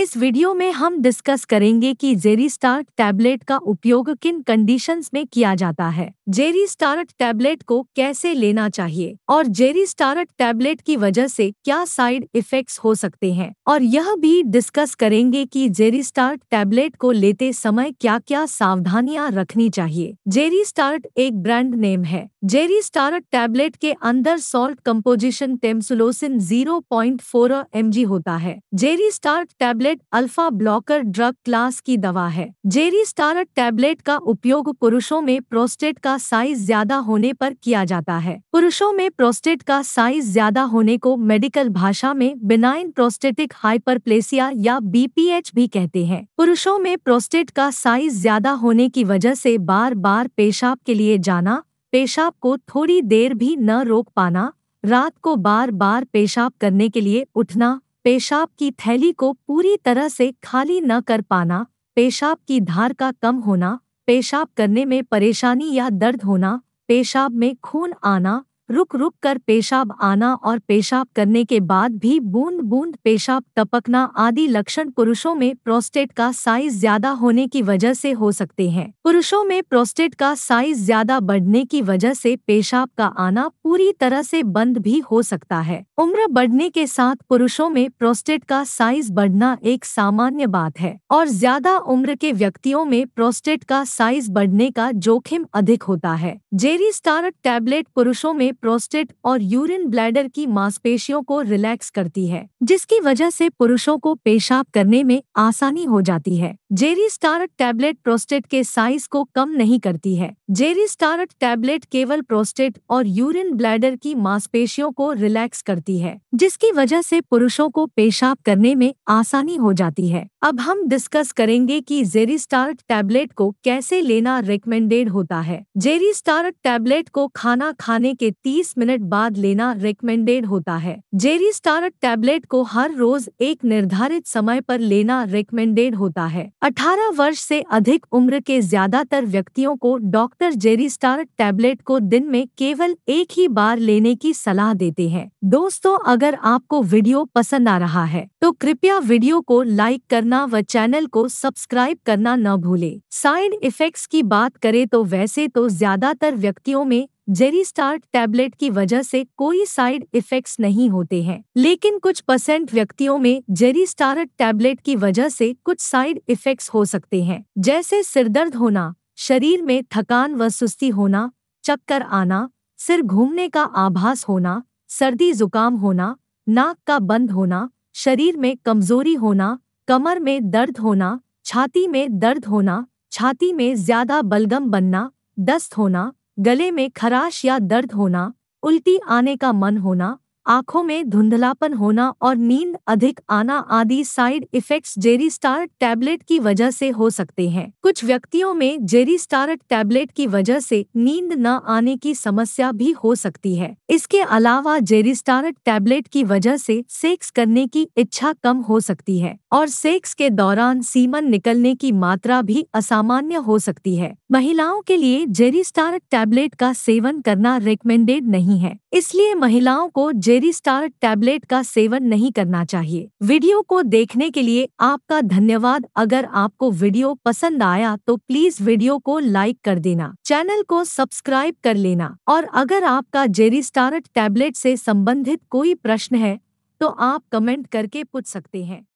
इस वीडियो में हम डिस्कस करेंगे कि जेरी स्टार्ट टैबलेट का उपयोग किन कंडीशंस में किया जाता है जेरी स्टार्ट टैबलेट को कैसे लेना चाहिए और जेरी स्टार्ट टैबलेट की वजह से क्या साइड इफेक्ट्स हो सकते हैं और यह भी डिस्कस करेंगे कि जेरी स्टार्ट टैबलेट को लेते समय क्या क्या सावधानियां रखनी चाहिए जेरी स्टार्ट एक ब्रांड नेम है जेरी स्टार्ट टैबलेट के अंदर salt composition tamsulosin zero point होता है Jerry start tablet tablet alpha blocker drug class की दवा है जेरी स्टारट टैबलेट का उपयोग पुरुषों में प्रोस्टेट का साइज ज्यादा होने पर किया जाता है पुरुषों में प्रोस्टेट का साइज ज्यादा होने को मेडिकल भाषा में बिनाइन प्रोस्टेटिक हाइपरप्लेसिया या बीपीएच भी कहते हैं पुरुषों में प्रोस्टेट का साइज ज्यादा होने की वजह से बार बार पेशाब के लिए जाना पेशाब को थोड़ी देर भी न रोक पाना रात को बार बार पेशाब करने के लिए उठना पेशाब की थैली को पूरी तरह से खाली न कर पाना पेशाब की धार का कम होना पेशाब करने में परेशानी या दर्द होना पेशाब में खून आना रुक रुक कर पेशाब आना और पेशाब करने के बाद भी बूंद बूंद पेशाब टपकना आदि लक्षण पुरुषों में प्रोस्टेट का साइज ज्यादा होने की वजह से हो सकते हैं पुरुषों में प्रोस्टेट का साइज ज्यादा बढ़ने की वजह से पेशाब का आना पूरी तरह से बंद भी हो सकता है उम्र बढ़ने के साथ पुरुषों में प्रोस्टेट का साइज बढ़ना एक सामान्य बात है और ज्यादा उम्र के व्यक्तियों में प्रोस्टेट का साइज बढ़ने का जोखिम अधिक होता है जेरी स्टारक टैबलेट पुरुषों में प्रोस्टेट और यूरिन ब्लैडर की मांसपेशियों को रिलैक्स करती है जिसकी वजह से पुरुषों को पेशाब करने में आसानी हो जाती है जेरी स्टारट टैबलेट प्रोस्टेट के साइज को कम नहीं करती है जेरी स्टारट टैबलेट केवल प्रोस्टेट और यूरिन ब्लैडर की मांसपेशियों को रिलैक्स करती है जिसकी वजह से पुरुषों को पेशाब करने में आसानी हो जाती है अब हम डिस्कस करेंगे कि जेरी स्टारट टैबलेट को कैसे लेना रिकमेंडेड होता है जेरी स्टारट टैबलेट को खाना खाने के 30 मिनट बाद लेना रिकमेंडेड होता है जेरी स्टार टैबलेट को हर रोज एक निर्धारित समय पर लेना रिकमेंडेड होता है 18 वर्ष से अधिक उम्र के ज्यादातर व्यक्तियों को डॉक्टर जेरी स्टार टैबलेट को दिन में केवल एक ही बार लेने की सलाह देते हैं दोस्तों अगर आपको वीडियो पसंद आ रहा है तो कृपया वीडियो को लाइक करना व चैनल को सब्सक्राइब करना न भूले साइड इफेक्ट्स की बात करें तो वैसे तो ज्यादातर व्यक्तियों में जेरी स्टार्ट टैबलेट की वजह से कोई साइड इफेक्ट्स नहीं होते हैं लेकिन कुछ परसेंट व्यक्तियों में जेरी स्टार्ट टैबलेट की वजह से कुछ साइड इफेक्ट्स हो सकते हैं जैसे सिरदर्द होना शरीर में थकान व सुस्ती होना चक्कर आना सिर घूमने का आभास होना सर्दी जुकाम होना नाक का बंद होना शरीर में कमजोरी होना कमर में दर्द होना छाती में दर्द होना छाती में ज्यादा बलगम बनना दस्त होना गले में खराश या दर्द होना उल्टी आने का मन होना आंखों में धुंधलापन होना और नींद अधिक आना आदि side effects Jerry star tablet की वजह से हो सकते हैं कुछ व्यक्तियों में जेरी स्टार टैबलेट की वजह से नींद न आने की समस्या भी हो सकती है इसके अलावा जेरी स्टार टैबलेट की वजह से सेक्स करने की इच्छा कम हो सकती है और सेक्स के दौरान सीमन निकलने की मात्रा भी असामान्य हो सकती है महिलाओं के लिए जेरी स्टार टैबलेट का सेवन करना रिकमेंडेड नहीं है इसलिए महिलाओं को जेरी बेरी स्टार टैबलेट का सेवन नहीं करना चाहिए वीडियो को देखने के लिए आपका धन्यवाद अगर आपको वीडियो पसंद आया तो प्लीज वीडियो को लाइक कर देना चैनल को सब्सक्राइब कर लेना और अगर आपका जेरी स्टारट टैबलेट से संबंधित कोई प्रश्न है तो आप कमेंट करके पूछ सकते हैं